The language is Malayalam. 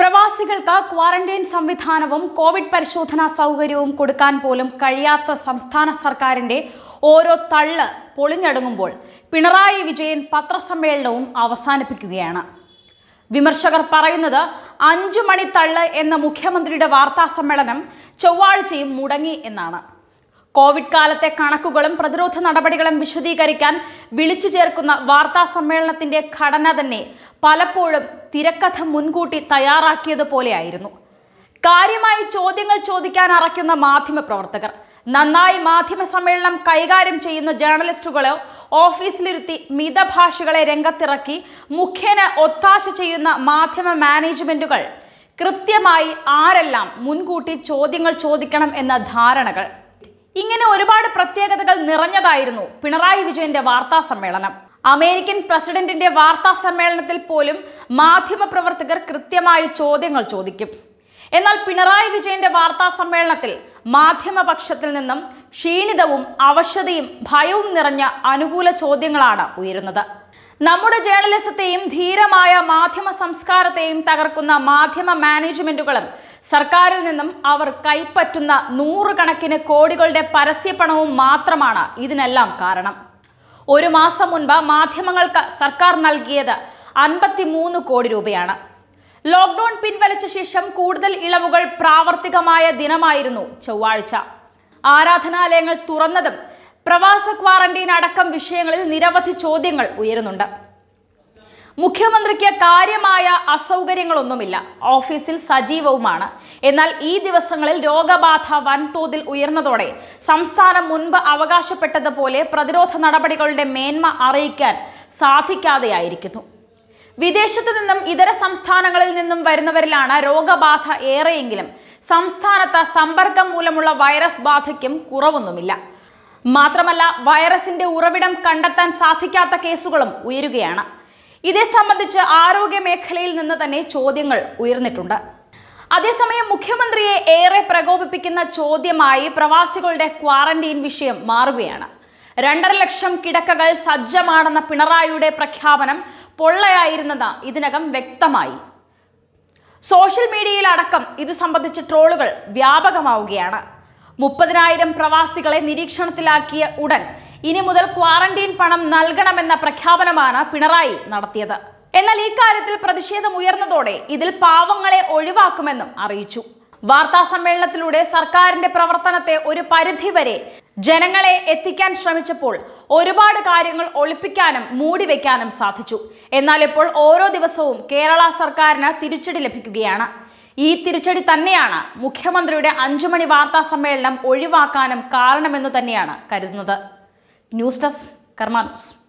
പ്രവാസികൾക്ക് ക്വാറന്റൈൻ സംവിധാനവും കോവിഡ് പരിശോധനാ സൗകര്യവും കൊടുക്കാൻ പോലും കഴിയാത്ത സംസ്ഥാന സർക്കാരിന്റെ ഓരോ തള്ള് പൊളിഞ്ഞടുങ്ങുമ്പോൾ പിണറായി വിജയൻ പത്രസമ്മേളനവും അവസാനിപ്പിക്കുകയാണ് വിമർശകർ പറയുന്നത് അഞ്ചു മണി തള്ള് എന്ന മുഖ്യമന്ത്രിയുടെ വാർത്താ സമ്മേളനം ചൊവ്വാഴ്ചയും മുടങ്ങി എന്നാണ് കോവിഡ് കാലത്തെ കണക്കുകളും പ്രതിരോധ നടപടികളും വിശദീകരിക്കാൻ വിളിച്ചു ചേർക്കുന്ന വാർത്താ സമ്മേളനത്തിന്റെ ഘടന തന്നെ പലപ്പോഴും തിരക്കഥ മുൻകൂട്ടി തയ്യാറാക്കിയതുപോലെയായിരുന്നു കാര്യമായി ചോദ്യങ്ങൾ ചോദിക്കാൻ അറയ്ക്കുന്ന മാധ്യമപ്രവർത്തകർ നന്നായി മാധ്യമ സമ്മേളനം കൈകാര്യം ചെയ്യുന്ന ജേർണലിസ്റ്റുകളോ ഓഫീസിലിരുത്തി മിതഭാഷികളെ രംഗത്തിറക്കി മുഖേന ഒത്താശ ചെയ്യുന്ന മാധ്യമ മാനേജ്മെന്റുകൾ കൃത്യമായി ആരെല്ലാം മുൻകൂട്ടി ചോദ്യങ്ങൾ ചോദിക്കണം എന്ന ധാരണകൾ ഇങ്ങനെ ഒരുപാട് പ്രത്യേകതകൾ നിറഞ്ഞതായിരുന്നു പിണറായി വിജയന്റെ വാർത്താ സമ്മേളനം അമേരിക്കൻ പ്രസിഡന്റിന്റെ വാർത്താ സമ്മേളനത്തിൽ പോലും മാധ്യമപ്രവർത്തകർ കൃത്യമായി ചോദ്യങ്ങൾ ചോദിക്കും എന്നാൽ പിണറായി വിജയന്റെ വാർത്താ സമ്മേളനത്തിൽ മാധ്യമപക്ഷത്തിൽ നിന്നും ക്ഷീണിതവും അവശതയും ഭയവും നിറഞ്ഞ അനുകൂല ചോദ്യങ്ങളാണ് ഉയരുന്നത് നമ്മുടെ ജേർണലിസത്തെയും ധീരമായ മാധ്യമ സംസ്കാരത്തെയും തകർക്കുന്ന മാധ്യമ മാനേജ്മെന്റുകളും സർക്കാരിൽ നിന്നും അവർ കൈപ്പറ്റുന്ന നൂറുകണക്കിന് കോടികളുടെ പരസ്യപ്പണവും മാത്രമാണ് ഇതിനെല്ലാം കാരണം ഒരു മാസം മുൻപ് മാധ്യമങ്ങൾക്ക് സർക്കാർ നൽകിയത് അൻപത്തിമൂന്ന് കോടി രൂപയാണ് ലോക്ക്ഡൌൺ പിൻവലിച്ച ശേഷം കൂടുതൽ ഇളവുകൾ പ്രാവർത്തികമായ ദിനമായിരുന്നു ചൊവ്വാഴ്ച ആരാധനാലയങ്ങൾ തുറന്നതും പ്രവാസ ക്വാറന്റീൻ അടക്കം വിഷയങ്ങളിൽ നിരവധി ചോദ്യങ്ങൾ ഉയരുന്നുണ്ട് മുഖ്യമന്ത്രിക്ക് കാര്യമായ അസൗകര്യങ്ങളൊന്നുമില്ല ഓഫീസിൽ സജീവവുമാണ് എന്നാൽ ഈ ദിവസങ്ങളിൽ രോഗബാധ വൻതോതിൽ ഉയർന്നതോടെ സംസ്ഥാനം മുൻപ് അവകാശപ്പെട്ടതുപോലെ പ്രതിരോധ നടപടികളുടെ മേന്മ അറിയിക്കാൻ സാധിക്കാതെയായിരിക്കുന്നു വിദേശത്തു നിന്നും ഇതര സംസ്ഥാനങ്ങളിൽ നിന്നും വരുന്നവരിലാണ് രോഗബാധ ഏറെയെങ്കിലും സംസ്ഥാനത്ത് സമ്പർക്കം മൂലമുള്ള വൈറസ് ബാധയ്ക്കും കുറവൊന്നുമില്ല മാത്രമല്ല വൈറസിന്റെ ഉറവിടം കണ്ടെത്താൻ സാധിക്കാത്ത കേസുകളും ഉയരുകയാണ് ഇതേ സംബന്ധിച്ച് ആരോഗ്യ മേഖലയിൽ നിന്ന് തന്നെ ചോദ്യങ്ങൾ ഉയർന്നിട്ടുണ്ട് അതേസമയം മുഖ്യമന്ത്രിയെ ഏറെ പ്രകോപിപ്പിക്കുന്ന ചോദ്യമായി പ്രവാസികളുടെ ക്വാറന്റീൻ വിഷയം മാറുകയാണ് രണ്ടര ലക്ഷം കിടക്കകൾ സജ്ജമാണെന്ന പിണറായിയുടെ പ്രഖ്യാപനം പൊള്ളയായിരുന്നത് ഇതിനകം വ്യക്തമായി സോഷ്യൽ മീഡിയയിലടക്കം ഇത് സംബന്ധിച്ച് ട്രോളുകൾ വ്യാപകമാവുകയാണ് മുപ്പതിനായിരം പ്രവാസികളെ നിരീക്ഷണത്തിലാക്കിയ ഉടൻ ഇനി മുതൽ ക്വാറന്റീൻ പണം നൽകണമെന്ന പ്രഖ്യാപനമാണ് പിണറായി നടത്തിയത് എന്നാൽ ഇക്കാര്യത്തിൽ ഉയർന്നതോടെ ഇതിൽ പാവങ്ങളെ ഒഴിവാക്കുമെന്നും അറിയിച്ചു വാർത്താ സമ്മേളനത്തിലൂടെ സർക്കാരിന്റെ പ്രവർത്തനത്തെ ഒരു പരിധിവരെ ജനങ്ങളെ എത്തിക്കാൻ ശ്രമിച്ചപ്പോൾ ഒരുപാട് കാര്യങ്ങൾ ഒളിപ്പിക്കാനും മൂടിവെക്കാനും സാധിച്ചു എന്നാൽ ഇപ്പോൾ ഓരോ ദിവസവും കേരള സർക്കാരിന് തിരിച്ചടി ലഭിക്കുകയാണ് ഈ തിരിച്ചടി തന്നെയാണ് മുഖ്യമന്ത്രിയുടെ മണി വാർത്താ സമ്മേളനം ഒഴിവാക്കാനും കാരണമെന്ന് തന്നെയാണ് കരുതുന്നത് ന്യൂസ് ഡെസ്ക് കർമാനൂസ്